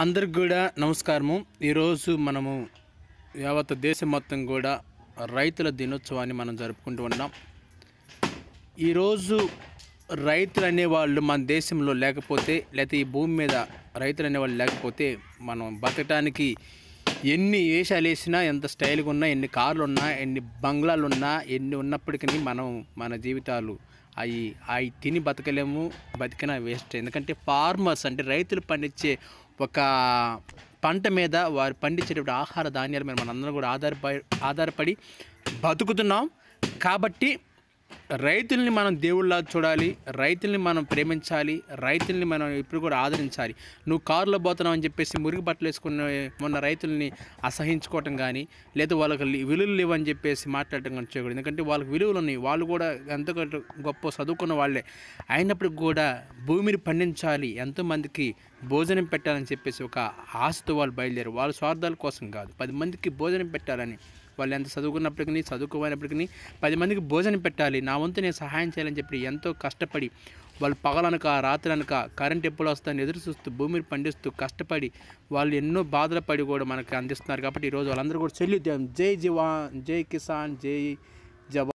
అందరికి కూడా నమస్కారము ఈరోజు మనము యావత్ దేశం మొత్తం కూడా రైతుల దినోత్సవాన్ని మనం జరుపుకుంటూ ఉన్నాం ఈరోజు రైతులు అనేవాళ్ళు మన దేశంలో లేకపోతే లేకపోతే ఈ భూమి మీద రైతులు అనేవాళ్ళు లేకపోతే మనం బతకటానికి ఎన్ని వేషాలు వేసినా ఎంత స్టైల్గా ఉన్నా ఎన్ని కార్లు ఉన్నా ఎన్ని బంగ్లాలు ఉన్నా ఎన్ని ఉన్నప్పటికీ మనం మన జీవితాలు అవి అవి తిని బతకలేము బతికినా వేస్ట్ ఎందుకంటే ఫార్మర్స్ అంటే రైతులు పండించే ఒక పంట మీద వారు పండించేటువంటి ఆహార ధాన్యాల మీద మనందరం కూడా ఆధారపడి ఆధారపడి బతుకుతున్నాం కాబట్టి రైతుల్ని మనం దేవుళ్ళ చూడాలి రైతుల్ని మనం ప్రేమించాలి రైతుల్ని మనం ఇప్పుడు కూడా ఆదరించాలి నువ్వు కారులో పోతున్నావు అని చెప్పేసి మురికి బట్టలు వేసుకున్న మొన్న రైతుల్ని అసహించుకోవటం కానీ లేదా వాళ్ళకి విలువలు లేవని చెప్పేసి మాట్లాడటం కానీ చేయకూడదు ఎందుకంటే వాళ్ళకి విలువలు ఉన్నాయి వాళ్ళు కూడా ఎంతో గొప్ప చదువుకున్న వాళ్ళే అయినప్పటికి కూడా భూమిని పండించాలి ఎంతోమందికి భోజనం పెట్టాలని చెప్పేసి ఒక ఆశతో వాళ్ళు బయలుదేరు వాళ్ళ స్వార్థాల కోసం కాదు పది మందికి భోజనం పెట్టాలని వాళ్ళు ఎంత చదువుకున్నప్పటికీ చదువుకోమైనప్పటికీ పది మందికి భోజనం పెట్టాలి నా వంతు నేను సహాయం చేయాలని చెప్పి ఎంతో కష్టపడి వాళ్ళు పగలనక రాత్రి అనక కరెంట్ ఎప్పుడు వస్తాయని ఎదురు చూస్తూ భూమిని పండిస్తూ కష్టపడి వాళ్ళు ఎన్నో బాధలు పడి కూడా మనకు అందిస్తున్నారు కాబట్టి ఈరోజు వాళ్ళందరూ కూడా చెల్లిద్దాం జై జవాన్ జై కిసాన్ జై జవాన్